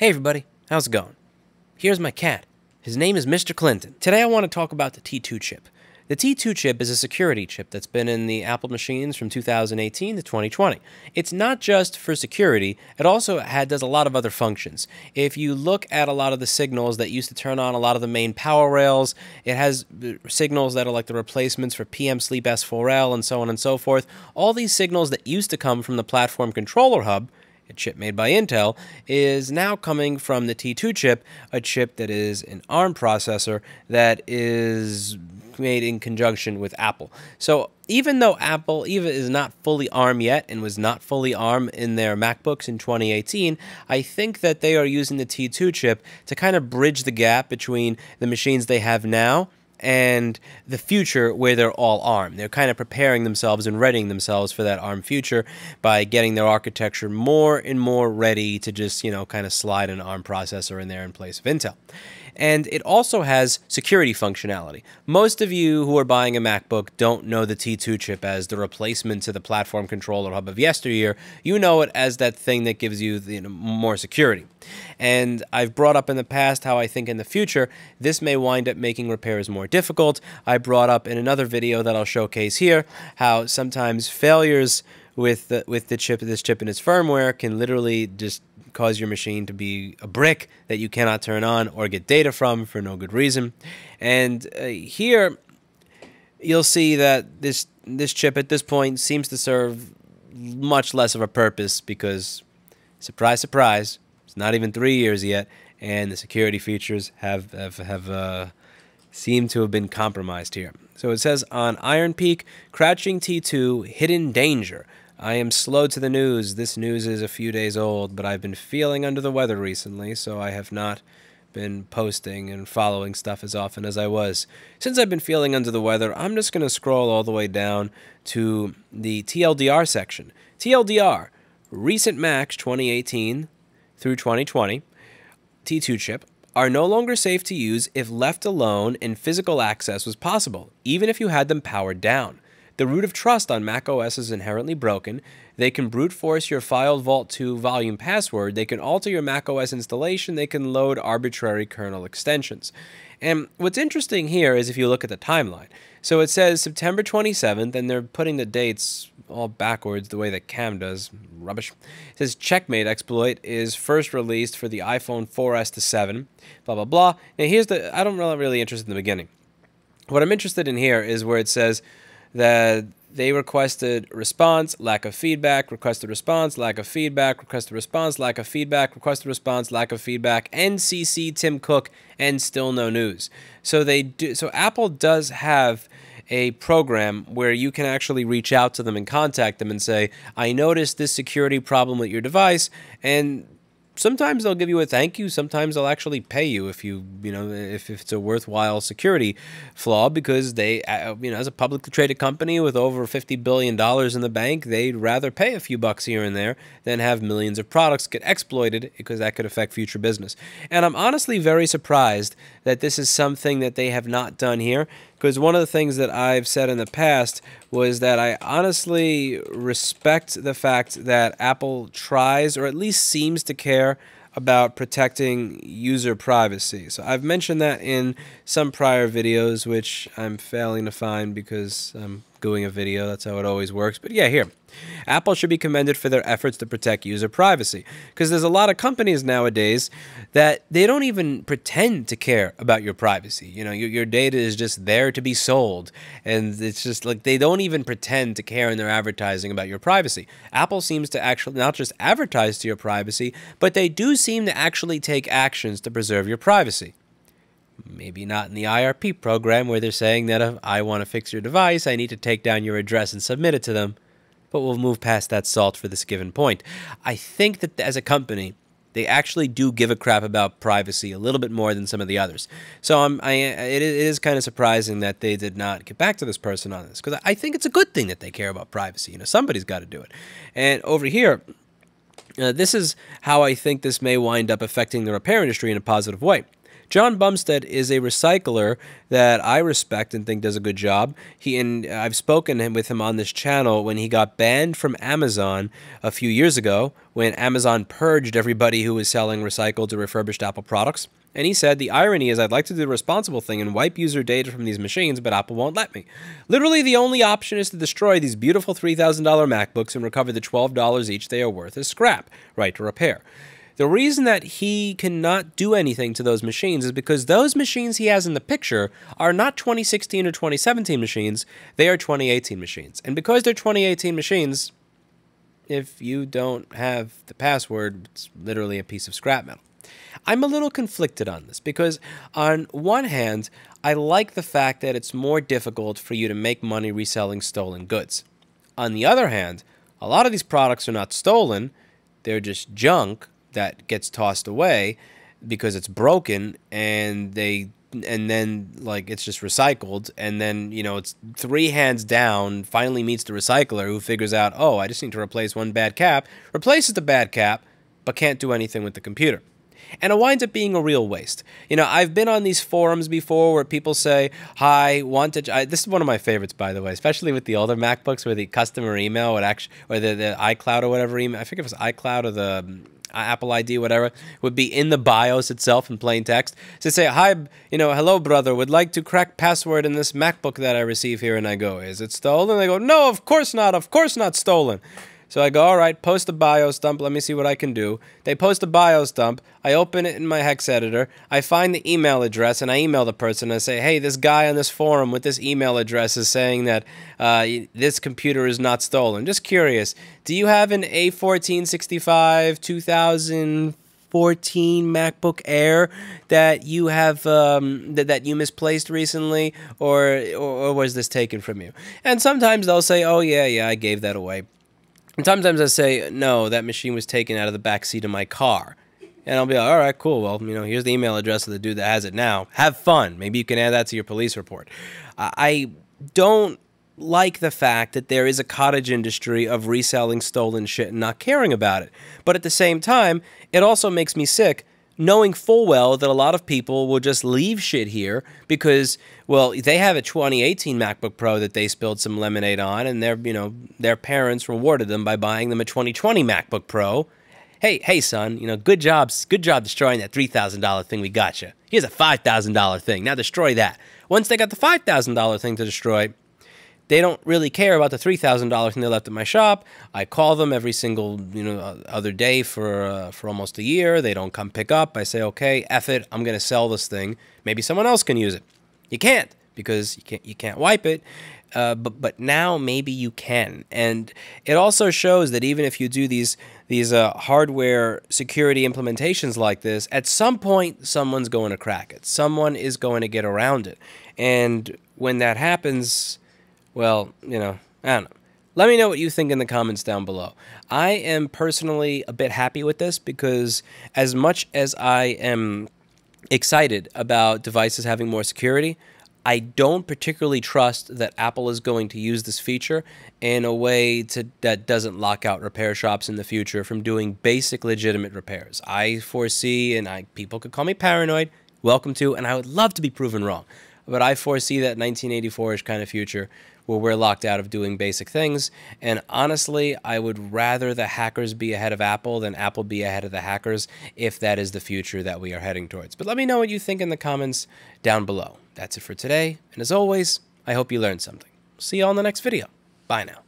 Hey everybody, how's it going? Here's my cat. His name is Mr. Clinton. Today I want to talk about the T2 chip. The T2 chip is a security chip that's been in the Apple machines from 2018 to 2020. It's not just for security, it also had, does a lot of other functions. If you look at a lot of the signals that used to turn on a lot of the main power rails, it has uh, signals that are like the replacements for PM Sleep S4L and so on and so forth. All these signals that used to come from the platform controller hub a chip made by Intel, is now coming from the T2 chip, a chip that is an ARM processor that is made in conjunction with Apple. So even though Apple even is not fully ARM yet and was not fully ARM in their MacBooks in 2018, I think that they are using the T2 chip to kind of bridge the gap between the machines they have now and the future where they're all armed. They're kind of preparing themselves and readying themselves for that armed future by getting their architecture more and more ready to just, you know, kind of slide an ARM processor in there in place of Intel and it also has security functionality. Most of you who are buying a MacBook don't know the T2 chip as the replacement to the platform controller hub of yesteryear. You know it as that thing that gives you, the, you know, more security. And I've brought up in the past how I think in the future this may wind up making repairs more difficult. I brought up in another video that I'll showcase here how sometimes failures with the, with the chip this chip and its firmware can literally just cause your machine to be a brick that you cannot turn on or get data from for no good reason. And uh, here, you'll see that this this chip at this point seems to serve much less of a purpose because, surprise, surprise, it's not even three years yet, and the security features have have, have uh, seem to have been compromised here. So it says on Iron Peak, crouching T2, hidden danger. I am slow to the news. This news is a few days old, but I've been feeling under the weather recently, so I have not been posting and following stuff as often as I was. Since I've been feeling under the weather, I'm just going to scroll all the way down to the TLDR section. TLDR, recent Macs 2018 through 2020 T2 chip are no longer safe to use if left alone and physical access was possible, even if you had them powered down. The root of trust on macOS is inherently broken. They can brute force your filed Vault 2 volume password. They can alter your macOS installation. They can load arbitrary kernel extensions. And what's interesting here is if you look at the timeline. So it says September 27th, and they're putting the dates all backwards the way that Cam does. Rubbish. It says Checkmate exploit is first released for the iPhone 4S to 7, blah, blah, blah. Now here's the, I don't really, really interested in the beginning. What I'm interested in here is where it says, that they requested response, lack of feedback, requested response, lack of feedback, requested response, lack of feedback, requested response, lack of feedback, NCC Tim Cook, and still no news. So they do. So Apple does have a program where you can actually reach out to them and contact them and say, "I noticed this security problem with your device," and sometimes they'll give you a thank you. Sometimes they'll actually pay you if you, you know, if, if it's a worthwhile security flaw because they, uh, you know, as a publicly traded company with over $50 billion in the bank, they'd rather pay a few bucks here and there than have millions of products get exploited because that could affect future business. And I'm honestly very surprised that this is something that they have not done here because one of the things that I've said in the past was that I honestly respect the fact that Apple tries or at least seems to care about protecting user privacy. So I've mentioned that in some prior videos, which I'm failing to find because I'm GUIing a video. That's how it always works. But yeah, here. Apple should be commended for their efforts to protect user privacy because there's a lot of companies nowadays that they don't even pretend to care about your privacy. You know, your, your data is just there to be sold. And it's just like they don't even pretend to care in their advertising about your privacy. Apple seems to actually not just advertise to your privacy, but they do seem to actually take actions to preserve your privacy. Maybe not in the IRP program where they're saying that if I want to fix your device, I need to take down your address and submit it to them. But we'll move past that salt for this given point. I think that as a company, they actually do give a crap about privacy a little bit more than some of the others. So I'm, I, it is kind of surprising that they did not get back to this person on this because I think it's a good thing that they care about privacy. You know, somebody's got to do it. And over here, uh, this is how I think this may wind up affecting the repair industry in a positive way. John Bumstead is a recycler that I respect and think does a good job. He and I've spoken with him on this channel when he got banned from Amazon a few years ago when Amazon purged everybody who was selling recycled or refurbished Apple products. And he said, The irony is, I'd like to do the responsible thing and wipe user data from these machines, but Apple won't let me. Literally, the only option is to destroy these beautiful $3,000 MacBooks and recover the $12 each they are worth as scrap, right to repair. The reason that he cannot do anything to those machines is because those machines he has in the picture are not 2016 or 2017 machines, they are 2018 machines. And because they're 2018 machines, if you don't have the password, it's literally a piece of scrap metal. I'm a little conflicted on this because, on one hand, I like the fact that it's more difficult for you to make money reselling stolen goods. On the other hand, a lot of these products are not stolen, they're just junk that gets tossed away because it's broken and they and then like it's just recycled and then you know it's three hands down finally meets the recycler who figures out oh i just need to replace one bad cap replaces the bad cap but can't do anything with the computer and it winds up being a real waste. You know, I've been on these forums before where people say, "Hi, want to?" this is one of my favorites, by the way, especially with the older MacBooks, where the customer email would actually, or the, the iCloud or whatever email. I think if it was iCloud or the um, uh, Apple ID, whatever, would be in the BIOS itself in plain text. So say, hi, you know, hello, brother, would like to crack password in this MacBook that I receive here. And I go, is it stolen? They go, no, of course not. Of course not stolen. So I go, all right, post a bio stump. Let me see what I can do. They post a bio stump. I open it in my hex editor. I find the email address and I email the person and I say, hey, this guy on this forum with this email address is saying that uh, this computer is not stolen. Just curious, do you have an A1465 2000? 14 MacBook Air that you have um, that, that you misplaced recently, or, or or was this taken from you? And sometimes they'll say, "Oh yeah, yeah, I gave that away." And sometimes I say, no, that machine was taken out of the back seat of my car. And I'll be like, all right, cool. Well, you know, here's the email address of the dude that has it now. Have fun. Maybe you can add that to your police report. I don't like the fact that there is a cottage industry of reselling stolen shit and not caring about it. But at the same time, it also makes me sick knowing full well that a lot of people will just leave shit here because, well, they have a 2018 MacBook Pro that they spilled some lemonade on, and their, you know, their parents rewarded them by buying them a 2020 MacBook Pro. Hey, hey, son, you know, good job, good job destroying that $3,000 thing we got you. Here's a $5,000 thing. Now destroy that. Once they got the $5,000 thing to destroy, they don't really care about the three thousand dollars thing they left at my shop. I call them every single you know uh, other day for uh, for almost a year. They don't come pick up. I say, okay, eff it. I'm gonna sell this thing. Maybe someone else can use it. You can't because you can't you can't wipe it. Uh, but but now maybe you can, and it also shows that even if you do these these uh, hardware security implementations like this, at some point someone's going to crack it. Someone is going to get around it, and when that happens, well, you know, I don't know. Let me know what you think in the comments down below. I am personally a bit happy with this because as much as I am excited about devices having more security, I don't particularly trust that Apple is going to use this feature in a way to, that doesn't lock out repair shops in the future from doing basic legitimate repairs. I foresee, and I, people could call me paranoid, welcome to, and I would love to be proven wrong, but I foresee that 1984-ish kind of future where we're locked out of doing basic things. And honestly, I would rather the hackers be ahead of Apple than Apple be ahead of the hackers if that is the future that we are heading towards. But let me know what you think in the comments down below. That's it for today. And as always, I hope you learned something. See you all in the next video. Bye now.